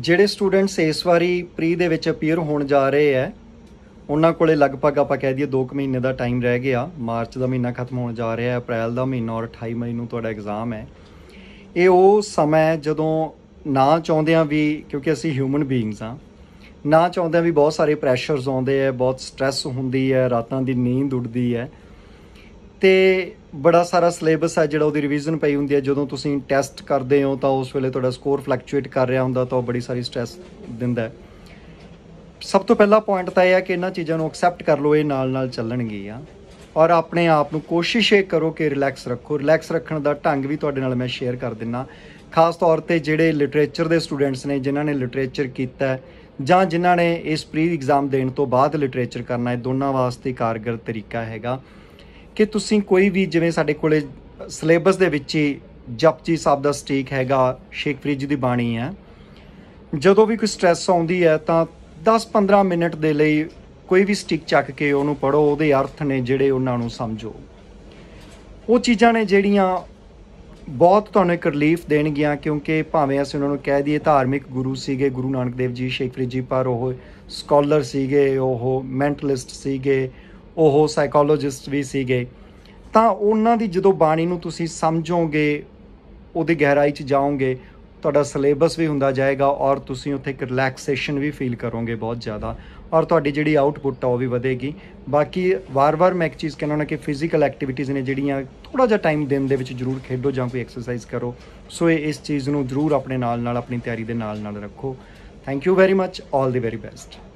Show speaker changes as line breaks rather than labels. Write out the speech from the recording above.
ਜਿਹੜੇ ਸਟੂਡੈਂਟਸ ਇਸ ਵਾਰੀ ਪ੍ਰੀ ਦੇ ਵਿੱਚ ਅਪੀਅਰ ਹੋਣ ਜਾ ਰਹੇ ਐ ਉਹਨਾਂ ਕੋਲੇ ਲਗਭਗ ਆਪਾਂ ਕਹਿ ਦਈਏ 2 ਮਹੀਨੇ ਦਾ ਟਾਈਮ ਰਹਿ ਗਿਆ ਮਾਰਚ ਦਾ ਮਹੀਨਾ ਖਤਮ ਹੋਣ ਜਾ ਰਿਹਾ ਹੈ ਅਪ੍ਰੈਲ ਦਾ ਮਹੀਨਾ ਔਰ 28 ਮਈ ਨੂੰ ਤੁਹਾਡਾ ਐਗਜ਼ਾਮ ਹੈ ਇਹ ਉਹ ਸਮਾਂ ਜਦੋਂ ਨਾ ਚਾਹੁੰਦਿਆਂ ਵੀ ਕਿਉਂਕਿ ਅਸੀਂ ਹਿਊਮਨ ਬੀਇੰਗਸ ਆ ਨਾ ਚਾਹੁੰਦਿਆਂ ਵੀ ਬਹੁਤ ਸਾਰੇ ਪ੍ਰੈਸ਼ਰਸ ਆਉਂਦੇ ਆ ਬਹੁਤ ਸਟ्रेस ਹੁੰਦੀ ਹੈ ਰਾਤਾਂ ਦੀ ਨੀਂਦ ਉੱਡਦੀ ਹੈ ਤੇ ਬੜਾ ਸਾਰਾ ਸਿਲੇਬਸ ਆ ਜਿਹੜਾ ਉਹਦੀ ਰਿਵੀਜ਼ਨ ਪਈ ਹੁੰਦੀ ਹੈ ਜਦੋਂ ਤੁਸੀਂ ਟੈਸਟ ਕਰਦੇ ਹੋ ਤਾਂ ਉਸ ਵੇਲੇ ਤੁਹਾਡਾ ਸਕੋਰ ਫਲੈਕਚੁਏਟ ਕਰ ਰਿਹਾ ਹੁੰਦਾ ਤਾਂ ਉਹ ਬੜੀ ਸਾਰੀ ਸਟ੍ਰੈਸ ਦਿੰਦਾ ਸਭ ਤੋਂ ਪਹਿਲਾ ਪੁਆਇੰਟ ਤਾਂ ਇਹ ਹੈ ਕਿ ਇਹਨਾਂ ਚੀਜ਼ਾਂ ਨੂੰ ਐਕਸੈਪਟ ਕਰ ਲਓ ਇਹ ਨਾਲ-ਨਾਲ ਆ ਔਰ ਆਪਣੇ ਆਪ ਨੂੰ ਕੋਸ਼ਿਸ਼ ਇਹ ਕਰੋ ਕਿ ਰਿਲੈਕਸ ਰੱਖੋ ਰਿਲੈਕਸ ਰੱਖਣ ਦਾ ਢੰਗ ਵੀ ਤੁਹਾਡੇ ਨਾਲ ਮੈਂ ਸ਼ੇਅਰ ਕਰ ਦਿੰਨਾ ਖਾਸ ਤੌਰ ਤੇ ਜਿਹੜੇ ਲਿਟਰੇਚਰ ਦੇ ਸਟੂਡੈਂਟਸ ਨੇ ਜਿਨ੍ਹਾਂ ਨੇ ਲਿਟਰੇਚਰ ਕੀਤਾ ਜਾਂ ਜਿਨ੍ਹਾਂ ਨੇ ਇਸ ਪ੍ਰੀ ਐਗਜ਼ਾਮ ਦੇਣ ਤੋਂ ਬਾਅਦ ਲਿਟਰੇਚਰ ਕਰਨਾ ਹੈ ਦੋਨਾਂ ਵਾਸਤੇ ਕਾਰਗਰ ਤਰੀਕਾ ਹੈਗਾ ਕਿ ਤੁਸੀਂ ਕੋਈ ਵੀ ਜਿਵੇਂ ਸਾਡੇ ਕੋਲੇ ਸਿਲੇਬਸ ਦੇ ਵਿੱਚ ਹੀ ਜਪਜੀ ਸਾਹਿਬ ਦਾ ਸਟੇਕ ਹੈਗਾ ਸ਼ੇਖ ਫਰੀਦ ਜੀ ਦੀ ਬਾਣੀ ਹੈ ਜਦੋਂ ਵੀ ਕੋਈ ਸਟ੍ਰੈਸ ਆਉਂਦੀ ਹੈ ਤਾਂ 10-15 ਮਿੰਟ ਦੇ ਲਈ ਕੋਈ ਵੀ ਸਟਿਕ ਚੱਕ ਕੇ ਉਹਨੂੰ ਪੜੋ ਉਹਦੇ ਅਰਥ ਨੇ ਜਿਹੜੇ ਉਹਨਾਂ ਨੂੰ ਸਮਝੋ ਉਹ ਚੀਜ਼ਾਂ ਨੇ ਜਿਹੜੀਆਂ ਬਹੁਤ ਤੁਹਾਨੂੰ ਇੱਕ ਰਿਲੀਫ ਦੇਣਗੀਆਂ ਕਿਉਂਕਿ ਭਾਵੇਂ ਅਸੀਂ ਉਹਨਾਂ ਨੂੰ ਕਹਿ ਦਈਏ ਧਾਰਮਿਕ ਗੁਰੂ ਸੀਗੇ ਗੁਰੂ ਨਾਨਕ ਦੇਵ ਜੀ ਸ਼ੇਖ ਫਰੀਦ ਜੀ ਪਰ ਉਹ ਸਕਾਲਰ ਸੀਗੇ ਉਹ ਮੈਂਟਲਿਸਟ ਸੀਗੇ ਉਹ ਸਾਈਕੋਲੋਜਿਸਟ ਵੀ ਸੀਗੇ ਤਾਂ ਉਹਨਾਂ ਦੀ ਜਦੋਂ ਬਾਣੀ ਨੂੰ ਤੁਸੀਂ ਸਮਝੋਗੇ ਉਹਦੀ ਗਹਿਰਾਈ 'ਚ ਜਾਓਗੇ ਤੁਹਾਡਾ ਸਿਲੇਬਸ ਵੀ ਹੁੰਦਾ ਜਾਏਗਾ ਔਰ ਤੁਸੀਂ ਉੱਥੇ ਇੱਕ ਰਿਲੈਕਸੇਸ਼ਨ ਵੀ ਫੀਲ ਕਰੋਗੇ ਬਹੁਤ ਜ਼ਿਆਦਾ ਔਰ ਤੁਹਾਡੀ ਜਿਹੜੀ ਆਊਟਪੁੱਟ ਆ ਉਹ ਵੀ ਵਧੇਗੀ ਬਾਕੀ ਵਾਰ-ਵਾਰ ਮੈਂ ਇੱਕ ਚੀਜ਼ ਕਹਿਣਾ ਹੁੰਦਾ ਕਿ ਫਿਜ਼ੀਕਲ ਐਕਟੀਵਿਟੀਜ਼ ਨੇ ਜਿਹੜੀਆਂ ਥੋੜਾ ਜਿਹਾ ਟਾਈਮ ਦਿਨ ਦੇ ਵਿੱਚ ਜ਼ਰੂਰ ਖੇਡੋ ਜਾਂ ਕੋਈ ਐਕਸਰਸਾਈਜ਼ ਕਰੋ ਸੋ ਇਸ ਚੀਜ਼ ਨੂੰ ਜ਼ਰੂਰ ਆਪਣੇ ਨਾਲ ਨਾਲ ਆਪਣੀ ਤਿਆਰੀ ਦੇ ਨਾਲ ਨਾਲ ਰੱਖੋ thank you very much all the very best